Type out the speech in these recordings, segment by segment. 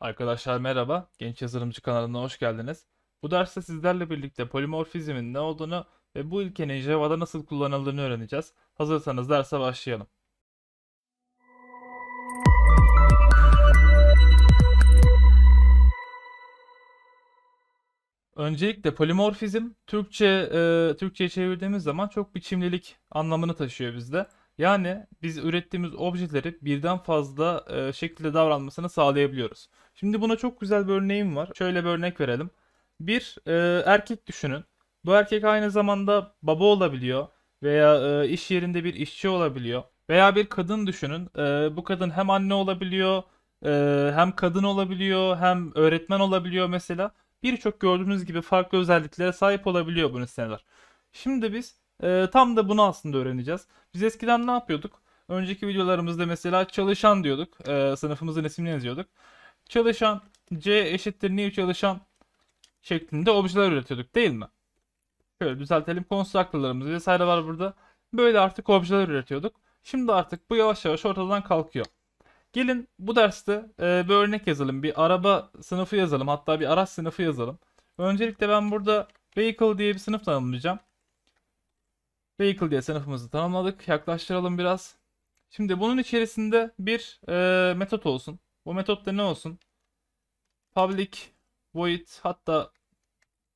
Arkadaşlar merhaba, Genç Yazılımcı kanalına hoş geldiniz. Bu derste sizlerle birlikte polimorfizmin ne olduğunu ve bu ilkenin Java'da nasıl kullanıldığını öğreneceğiz. Hazırsanız derse başlayalım. Öncelikle polimorfizm Türkçe e, Türkçe'ye çevirdiğimiz zaman çok biçimlilik anlamını taşıyor bizde. Yani biz ürettiğimiz objeleri birden fazla e, şekilde davranmasını sağlayabiliyoruz. Şimdi buna çok güzel bir örneğim var. Şöyle bir örnek verelim. Bir e, erkek düşünün. Bu erkek aynı zamanda baba olabiliyor veya e, iş yerinde bir işçi olabiliyor. Veya bir kadın düşünün. E, bu kadın hem anne olabiliyor, e, hem kadın olabiliyor, hem öğretmen olabiliyor mesela. Birçok gördüğünüz gibi farklı özelliklere sahip olabiliyor bu nesneler. Şimdi biz e, tam da bunu aslında öğreneceğiz. Biz eskiden ne yapıyorduk? Önceki videolarımızda mesela çalışan diyorduk. E, sınıfımızın ismini yazıyorduk. Çalışan C eşittir new çalışan şeklinde objeler üretiyorduk değil mi? Şöyle düzeltelim. Constructor'larımız vesaire var burada. Böyle artık objeler üretiyorduk. Şimdi artık bu yavaş yavaş ortadan kalkıyor. Gelin bu derste e, bir örnek yazalım. Bir araba sınıfı yazalım. Hatta bir araç sınıfı yazalım. Öncelikle ben burada vehicle diye bir sınıf tanımlayacağım. Vehicle diye sınıfımızı tanımladık. Yaklaştıralım biraz. Şimdi bunun içerisinde bir e, metot olsun. Bu metot da ne olsun? Public void hatta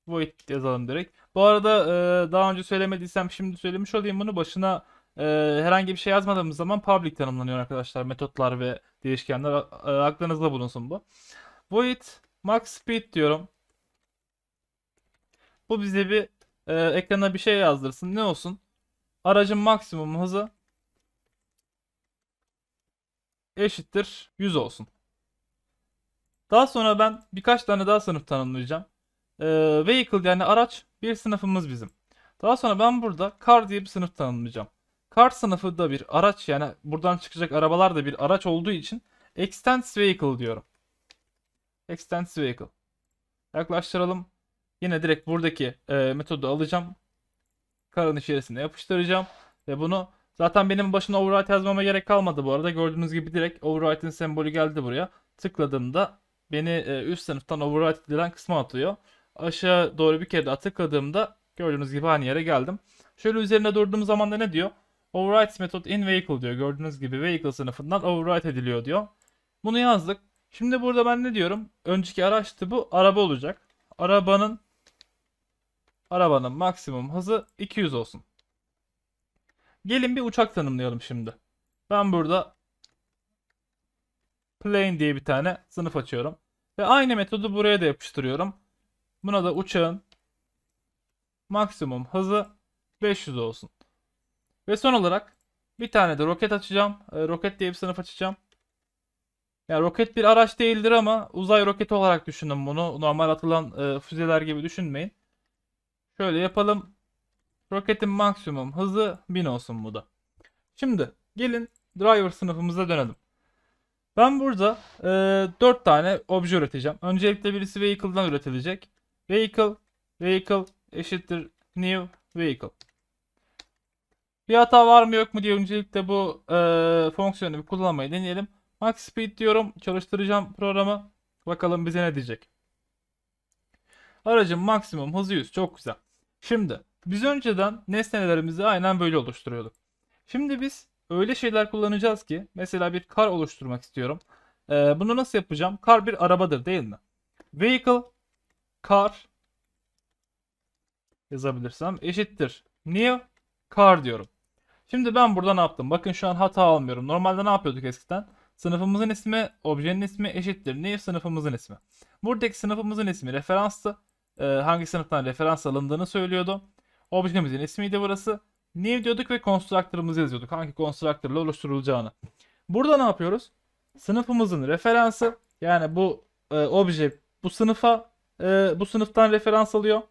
void yazalım direkt. Bu arada e, daha önce söylemediysem şimdi söylemiş olayım bunu. Başına e, herhangi bir şey yazmadığımız zaman public tanımlanıyor arkadaşlar. Metotlar ve değişkenler e, aklınızda bulunsun bu. Void max speed diyorum. Bu bize bir e, ekrana bir şey yazdırsın. Ne olsun? Aracın maksimum hızı eşittir 100 olsun. Daha sonra ben birkaç tane daha sınıf tanımlayacağım. Ee, vehicle yani araç bir sınıfımız bizim. Daha sonra ben burada car diye bir sınıf tanımlayacağım. Car sınıfı da bir araç yani buradan çıkacak arabalar da bir araç olduğu için extends vehicle diyorum. Extends vehicle. Yaklaştıralım. Yine direkt buradaki e, metodu alacağım karın içerisine yapıştıracağım. Ve bunu zaten benim başına override yazmama gerek kalmadı bu arada. Gördüğünüz gibi direkt override'in sembolü geldi buraya. Tıkladığımda beni e, üst sınıftan override edilen kısma atıyor. Aşağı doğru bir kere daha tıkladığımda gördüğünüz gibi aynı yere geldim. Şöyle üzerine durduğum zaman da ne diyor? Override method in vehicle diyor. Gördüğünüz gibi vehicle sınıfından override ediliyor diyor. Bunu yazdık. Şimdi burada ben ne diyorum? Önceki araçtı bu. Araba olacak. Arabanın Arabanın maksimum hızı 200 olsun. Gelin bir uçak tanımlayalım şimdi. Ben burada plane diye bir tane sınıf açıyorum. Ve aynı metodu buraya da yapıştırıyorum. Buna da uçağın maksimum hızı 500 olsun. Ve son olarak bir tane de roket açacağım. E, roket diye bir sınıf açacağım. Yani roket bir araç değildir ama uzay roketi olarak düşünün bunu. Normal atılan e, füzeler gibi düşünmeyin. Şöyle yapalım. Roketin maksimum hızı 1000 olsun bu da. Şimdi gelin driver sınıfımıza dönelim. Ben burada e, 4 tane obje üreteceğim. Öncelikle birisi vehicle'dan üretilecek. Vehicle, vehicle eşittir new vehicle. Bir hata var mı yok mu diye öncelikle bu e, fonksiyonu bir kullanmayı deneyelim. Max speed diyorum. Çalıştıracağım programı. Bakalım bize ne diyecek. Aracın maksimum hızı 100. Çok güzel. Şimdi biz önceden nesnelerimizi aynen böyle oluşturuyorduk. Şimdi biz öyle şeyler kullanacağız ki mesela bir kar oluşturmak istiyorum. Ee, bunu nasıl yapacağım? Kar bir arabadır değil mi? Vehicle car yazabilirsem eşittir. Niye? car diyorum. Şimdi ben burada ne yaptım? Bakın şu an hata almıyorum. Normalde ne yapıyorduk eskiden? Sınıfımızın ismi, objenin ismi eşittir. Niye sınıfımızın ismi. Buradaki sınıfımızın ismi referanstı e, hangi sınıftan referans alındığını söylüyordu. Objemizin ismiydi burası. New diyorduk ve constructor'ımızı yazıyorduk. Hangi constructor ile oluşturulacağını. Burada ne yapıyoruz? Sınıfımızın referansı yani bu e, obje bu sınıfa e, bu sınıftan referans alıyor.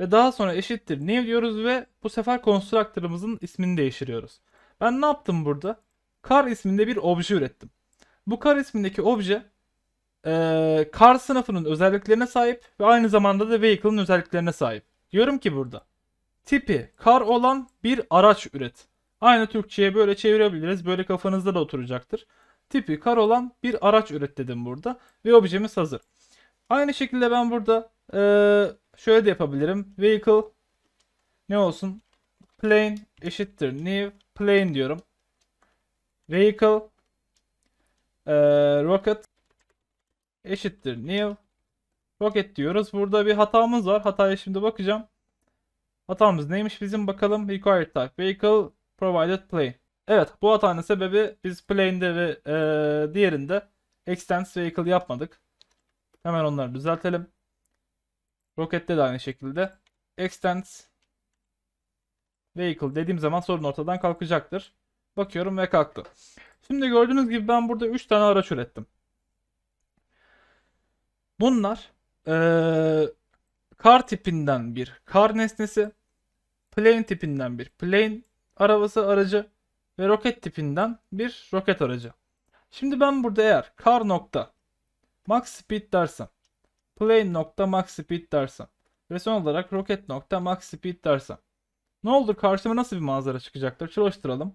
Ve daha sonra eşittir new diyoruz ve bu sefer constructor'ımızın ismini değiştiriyoruz. Ben ne yaptım burada? Kar isminde bir obje ürettim. Bu kar ismindeki obje e, ee, car sınıfının özelliklerine sahip ve aynı zamanda da vehicle'ın özelliklerine sahip. Diyorum ki burada tipi kar olan bir araç üret. Aynı Türkçe'ye böyle çevirebiliriz. Böyle kafanızda da oturacaktır. Tipi kar olan bir araç üret dedim burada. Ve objemiz hazır. Aynı şekilde ben burada e, şöyle de yapabilirim. Vehicle ne olsun? Plane eşittir new plane diyorum. Vehicle e, rocket eşittir new rocket diyoruz. Burada bir hatamız var. Hataya şimdi bakacağım. Hatamız neymiş bizim bakalım. Required type vehicle provided Play. Evet bu hatanın sebebi biz plane'de ve e, diğerinde extends vehicle yapmadık. Hemen onları düzeltelim. Rokette de aynı şekilde. Extends vehicle dediğim zaman sorun ortadan kalkacaktır. Bakıyorum ve kalktı. Şimdi gördüğünüz gibi ben burada 3 tane araç ürettim. Bunlar ee, kar tipinden bir kar nesnesi, plane tipinden bir plane arabası aracı ve roket tipinden bir roket aracı. Şimdi ben burada eğer kar nokta max speed dersem, plane nokta max speed dersem ve son olarak roket nokta max speed dersem ne olur karşıma nasıl bir manzara çıkacaktır? Çalıştıralım.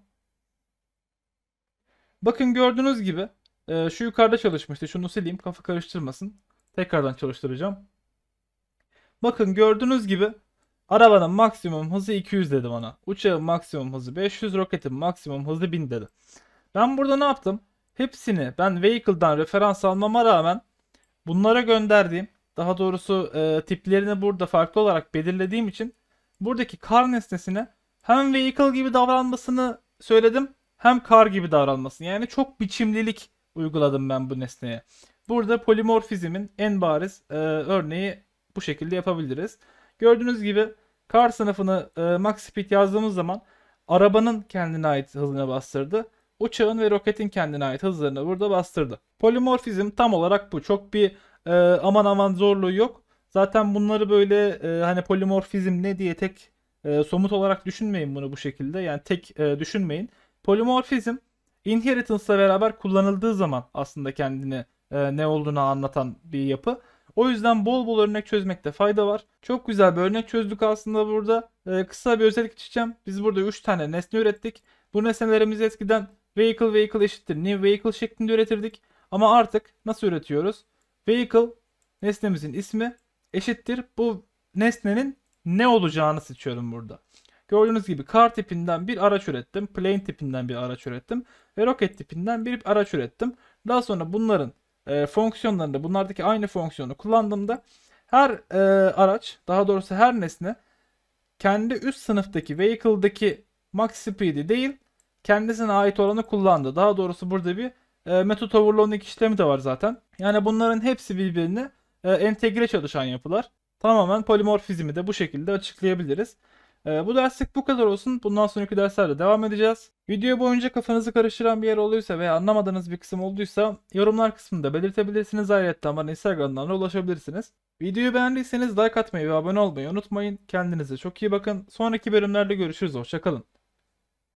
Bakın gördüğünüz gibi e, şu yukarıda çalışmıştı. Şunu sileyim kafa karıştırmasın. Tekrardan çalıştıracağım. Bakın gördüğünüz gibi arabanın maksimum hızı 200 dedi bana. Uçağın maksimum hızı 500, roketin maksimum hızı 1000 dedi. Ben burada ne yaptım? Hepsini ben vehicle'dan referans almama rağmen bunlara gönderdiğim daha doğrusu e, tiplerini burada farklı olarak belirlediğim için buradaki kar nesnesine hem vehicle gibi davranmasını söyledim hem kar gibi davranmasını. Yani çok biçimlilik uyguladım ben bu nesneye. Burada polimorfizmin en bariz e, örneği bu şekilde yapabiliriz. Gördüğünüz gibi kar sınıfını e, max speed yazdığımız zaman arabanın kendine ait hızına bastırdı. Uçağın ve roketin kendine ait hızlarını burada bastırdı. Polimorfizm tam olarak bu. Çok bir e, aman aman zorluğu yok. Zaten bunları böyle e, hani polimorfizm ne diye tek e, somut olarak düşünmeyin bunu bu şekilde. Yani tek e, düşünmeyin. Polimorfizm ile beraber kullanıldığı zaman aslında kendini e, ne olduğunu anlatan bir yapı. O yüzden bol bol örnek çözmekte fayda var. Çok güzel bir örnek çözdük aslında burada. E, kısa bir özellik içeceğim. Biz burada 3 tane nesne ürettik. Bu nesnelerimiz eskiden vehicle vehicle eşittir new vehicle şeklinde üretirdik. Ama artık nasıl üretiyoruz? Vehicle nesnemizin ismi eşittir. Bu nesnenin ne olacağını seçiyorum burada. Gördüğünüz gibi kar tipinden bir araç ürettim. Plane tipinden bir araç ürettim. Ve rocket tipinden bir araç ürettim. Daha sonra bunların ee, fonksiyonlarında bunlardaki aynı fonksiyonu kullandığımda her e, araç daha doğrusu her nesne kendi üst sınıftaki vehicle'daki max speed'i değil kendisine ait olanı kullandı. Daha doğrusu burada bir e, metot overloading işlemi de var zaten. Yani bunların hepsi birbirine e, entegre çalışan yapılar. Tamamen polimorfizmi de bu şekilde açıklayabiliriz. Ee, bu derslik bu kadar olsun. Bundan sonraki derslerde devam edeceğiz. Video boyunca kafanızı karıştıran bir yer olduysa veya anlamadığınız bir kısım olduysa yorumlar kısmında belirtebilirsiniz. Ayrıca bana Instagram'dan da ulaşabilirsiniz. Videoyu beğendiyseniz like atmayı ve abone olmayı unutmayın. Kendinize çok iyi bakın. Sonraki bölümlerde görüşürüz. Hoşçakalın.